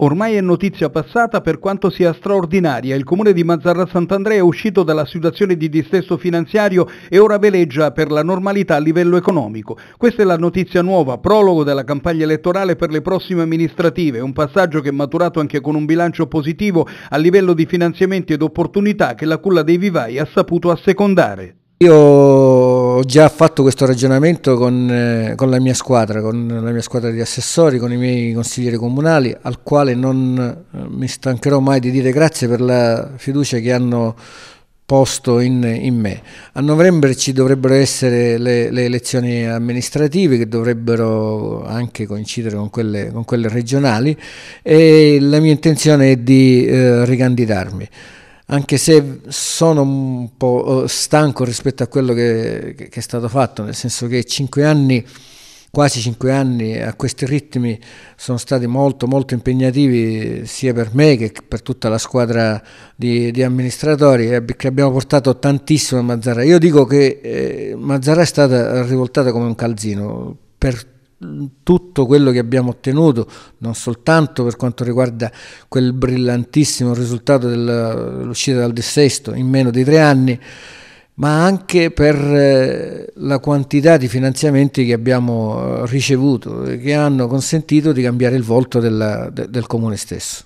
Ormai è notizia passata per quanto sia straordinaria. Il comune di Mazzarra Sant'Andrea è uscito dalla situazione di distesso finanziario e ora veleggia per la normalità a livello economico. Questa è la notizia nuova, prologo della campagna elettorale per le prossime amministrative, un passaggio che è maturato anche con un bilancio positivo a livello di finanziamenti ed opportunità che la culla dei vivai ha saputo assecondare. Io ho già fatto questo ragionamento con, eh, con, la mia squadra, con la mia squadra di assessori, con i miei consiglieri comunali, al quale non eh, mi stancherò mai di dire grazie per la fiducia che hanno posto in, in me. A novembre ci dovrebbero essere le, le, elezioni amministrative che dovrebbero anche coincidere con quelle, con quelle regionali e la mia intenzione è di eh, ricandidarmi anche se sono un po' eh, stanco rispetto a quello che, che è stato fatto, nel senso che 5 anni, quasi cinque anni a questi ritmi sono stati molto molto impegnativi sia per me che per tutta la squadra di, di amministratori eh, che abbiamo portato tantissimo a Mazzara. Io dico che eh, Mazzara è stata rivoltata come un calzino per tutti tutto quello che abbiamo ottenuto, non soltanto per quanto riguarda quel brillantissimo risultato dell'uscita dal dissesto in meno di tre anni, ma anche per eh, la quantità di finanziamenti che abbiamo eh, ricevuto, che hanno consentito di cambiare il volto della, del comune stesso.